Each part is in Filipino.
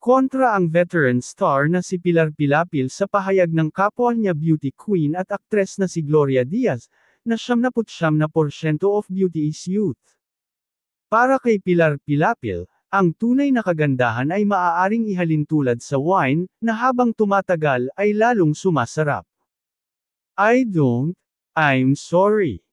Kontra ang veteran star na si Pilar Pilapil sa pahayag ng kapwa niya beauty queen at aktres na si Gloria Diaz, na na na 79% of beauty is youth. Para kay Pilar Pilapil, ang tunay na kagandahan ay maaaring ihalin tulad sa wine, na habang tumatagal ay lalong sumasarap. I don't, I'm sorry.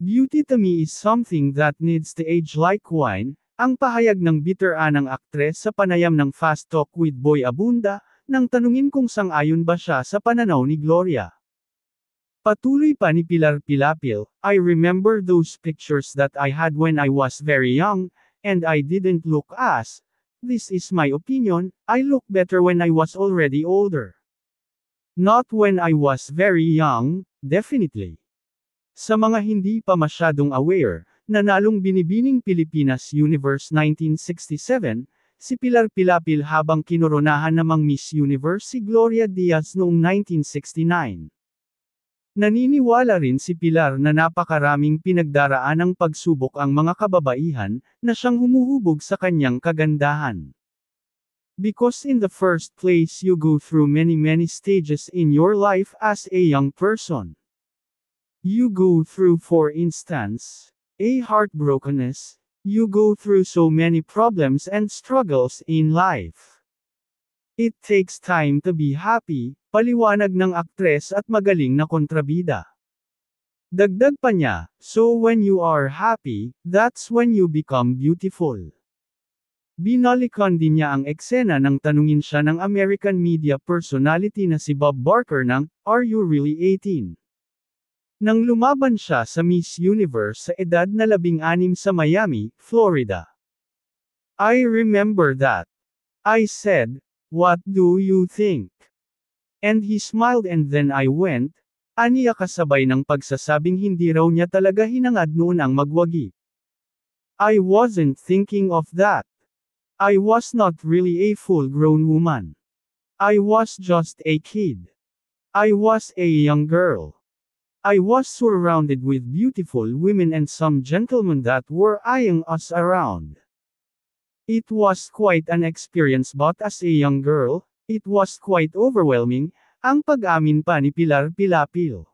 Beauty to me is something that needs to age like wine, ang pahayag ng bitter anang aktres sa panayam ng Fast Talk with Boy Abunda, nang tanungin kung sang-ayon ba siya sa pananaw ni Gloria. Patuloy pa ni Pilar Pilapil, I remember those pictures that I had when I was very young, and I didn't look as, this is my opinion, I look better when I was already older. Not when I was very young, definitely. Sa mga hindi pa masyadong aware, nanalong binibining Pilipinas Universe 1967, si Pilar Pilapil habang kinoronahan namang Miss Universe si Gloria Diaz noong 1969. Naniniwala rin si Pilar na napakaraming pinagdaraan ng pagsubok ang mga kababaihan na siyang humuhubog sa kanyang kagandahan. Because in the first place you go through many many stages in your life as a young person. You go through for instance, A heartbrokenness. You go through so many problems and struggles in life. It takes time to be happy, paliwanag ng aktres at magaling na kontrabida. Dagdag pa niya, so when you are happy, that's when you become beautiful. Binalikon din niya ang eksena nang tanungin siya ng American media personality na si Bob Barker ng, Are You Really 18? Nang lumaban siya sa Miss Universe sa edad na labing-anim sa Miami, Florida. I remember that. I said, what do you think? And he smiled and then I went, aniya kasabay ng pagsasabing hindi raw niya talaga hinangad noon ang magwagi. I wasn't thinking of that. I was not really a full-grown woman. I was just a kid. I was a young girl. I was surrounded with beautiful women and some gentlemen that were eyeing us around. It was quite an experience but as a young girl, it was quite overwhelming, ang pag-amin pa ni Pilar Pilapil.